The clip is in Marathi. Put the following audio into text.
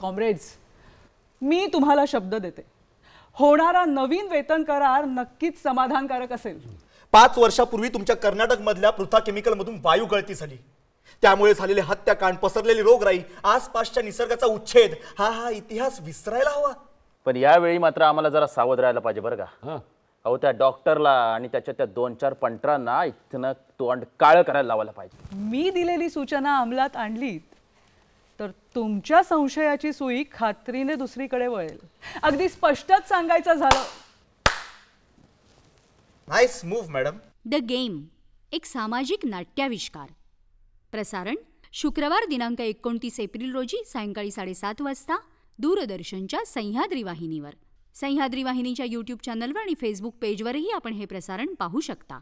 कॉम्रेड्स मी तुम्हाला शब्द देते होणारा नवीन वेतन करार नक्कीच समाधानकारक असेल पाच वर्षापूर्वी तुमच्या कर्नाटक मधल्या पृथा मधून वायू गळती झाली त्यामुळे झालेले हत्याकांड पसरलेली रोगराई आसपासच्या निसर्गाचा उच्छेद हा हा इतिहास विसरायला हवा पण यावेळी मात्र आम्हाला जरा सावध राहायला पाहिजे बरं का अहो त्या डॉक्टरला आणि त्याच्या त्या दोन चार पंटरांना इथनं तोंड काळं करायला लावायला पाहिजे मी दिलेली सूचना अंमलात आणली तर तुमच्या संशयाची सुई खात्रीने दुसरीकडे वळेल अगदी स्पष्टच सांगायचं झालं nice move madam the game एक सामाजिक नाट्याविष्कार प्रसारण शुक्रवार दिनांक एकोणतीस एप्रिल रोजी सायंकाळी साडेसात वाजता दूरदर्शनच्या सह्याद्री वाहिनीवर सह्याद्री वाहिनीच्या यूट्यूब चॅनलवर आणि फेसबुक पेजवरही आपण हे प्रसारण पाहू शकता